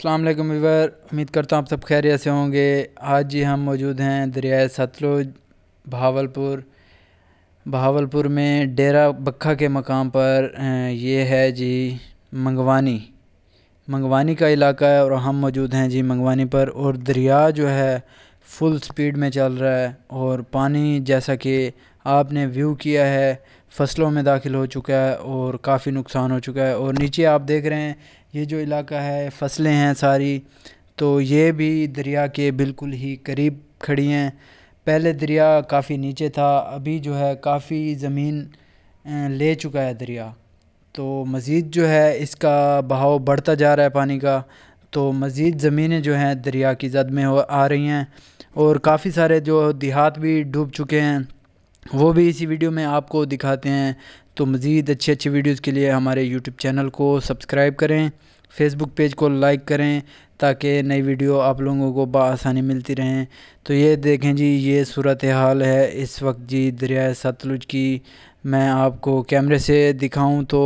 अल्लाम वीवर उम्मीद करता हूँ आप सब खैरियत से होंगे आज जी हम मौजूद हैं दरियाए सतलुज भावलपुर भावलपुर में डेरा बक्खा के मकाम पर अं, ये है जी मंगवानी मंगवानी का इलाका है और हम मौजूद हैं जी मंगवानी पर और दरिया जो है फुल स्पीड में चल रहा है और पानी जैसा कि आपने व्यू किया है फसलों में दाखिल हो चुका है और काफ़ी नुकसान हो चुका है और नीचे आप देख रहे हैं ये जो इलाका है फसलें हैं सारी तो ये भी दरिया के बिल्कुल ही करीब खड़ी हैं पहले दरिया काफ़ी नीचे था अभी जो है काफ़ी ज़मीन ले चुका है दरिया तो मज़ीद जो है इसका बहाव बढ़ता जा रहा है पानी का तो मज़ीद ज़मीनें जो हैं दरिया की जद में आ रही हैं और काफ़ी सारे जो देहात भी डूब चुके हैं वो भी इसी वीडियो में आपको दिखाते हैं तो मज़ीद अच्छी अच्छी वीडियोज़ के लिए हमारे यूट्यूब चैनल को सब्सक्राइब करें फेसबुक पेज को लाइक करें ताकि नई वीडियो आप लोगों को बसानी मिलती रहें तो ये देखें जी ये सूरत हाल है इस वक्त जी दरिया सतलुज की मैं आपको कैमरे से दिखाऊं तो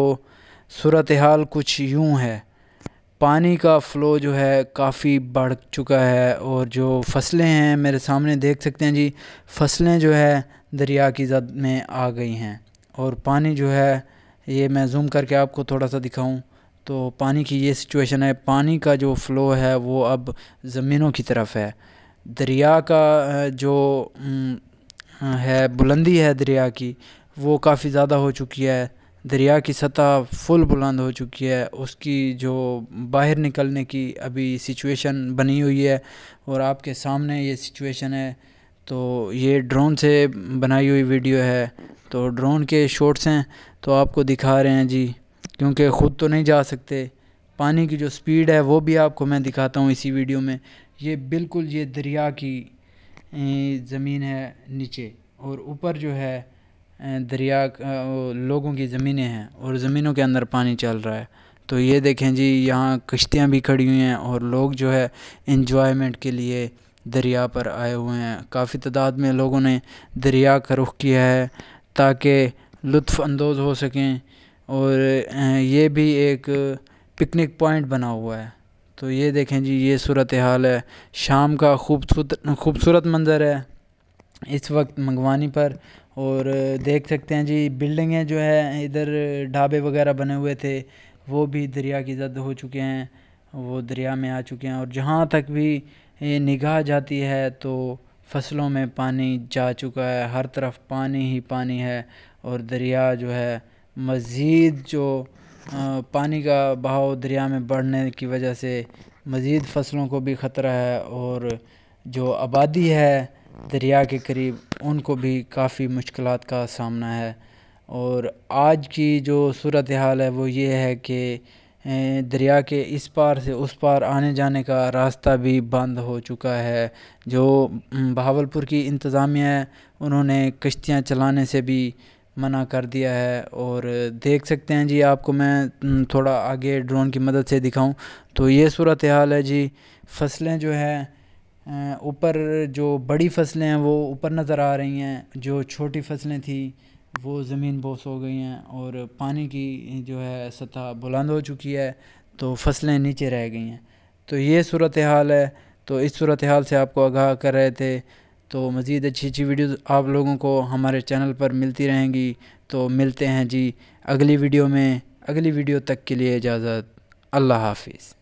सूरत हाल कुछ यूं है पानी का फ़्लो जो है काफ़ी बढ़ चुका है और जो फसलें हैं मेरे सामने देख सकते हैं जी फसलें जो है दरिया की जद में आ गई हैं और पानी जो है ये मैं जूम करके आपको थोड़ा सा दिखाऊं तो पानी की ये सिचुएशन है पानी का जो फ़्लो है वो अब ज़मीनों की तरफ है दरिया का जो है बुलंदी है दरिया की वो काफ़ी ज़्यादा हो चुकी है दरिया की सतह फुल बुलंद हो चुकी है उसकी जो बाहर निकलने की अभी सिचुएशन बनी हुई है और आपके सामने ये सिचुएशन है तो ये ड्रोन से बनाई हुई वीडियो है तो ड्रोन के शॉट्स हैं तो आपको दिखा रहे हैं जी क्योंकि ख़ुद तो नहीं जा सकते पानी की जो स्पीड है वो भी आपको मैं दिखाता हूँ इसी वीडियो में ये बिल्कुल ये दरिया की ज़मीन है नीचे और ऊपर जो है दरिया लोगों की ज़मीनें हैं और ज़मीनों के अंदर पानी चल रहा है तो ये देखें जी यहाँ कश्तियाँ भी खड़ी हुई हैं और लोग जो है इन्जॉयमेंट के लिए दरिया पर आए हुए हैं काफ़ी तादाद में लोगों ने दरिया का रुख किया है ताकि लुफानंदोज़ हो सकें और ये भी एक पिकनिक पॉइंट बना हुआ है तो ये देखें जी ये सूरत हाल है शाम का खूबसूरत खूबसूरत मंज़र है इस वक्त मंगवानी पर और देख सकते हैं जी बिल्डिंगें जो है इधर ढाबे वगैरह बने हुए थे वो भी दरिया की जद हो चुके हैं वो दरिया में आ चुके हैं और जहाँ तक भी निगाह जाती है तो फसलों में पानी जा चुका है हर तरफ पानी ही पानी है और दरिया जो है मज़ीद जो पानी का बहाव दरिया में बढ़ने की वजह से मज़ीद फसलों को भी ख़तरा है और जो आबादी है दरिया के करीब उनको भी काफ़ी मुश्किल का सामना है और आज की जो सूरत हाल है वो ये है कि दरिया के इस पार से उस पार आने जाने का रास्ता भी बंद हो चुका है जो बहावलपुर की इंतज़ामिया है उन्होंने कश्तियाँ चलाने से भी मना कर दिया है और देख सकते हैं जी आपको मैं थोड़ा आगे ड्रोन की मदद से दिखाऊं तो ये सूरत हाल है जी फसलें जो है ऊपर जो बड़ी फसलें हैं वो ऊपर नज़र आ रही हैं जो छोटी फसलें थी वो ज़मीन बोस हो गई हैं और पानी की जो है सतह बुलंद हो चुकी है तो फसलें नीचे रह गई हैं तो ये सूरत हाल है तो इस सूरत हाल से आपको आगाह कर रहे थे तो मज़ीद अच्छी अच्छी वीडियो आप लोगों को हमारे चैनल पर मिलती रहेंगी तो मिलते हैं जी अगली वीडियो में अगली वीडियो तक के लिए इजाज़त अल्लाह हाफिज़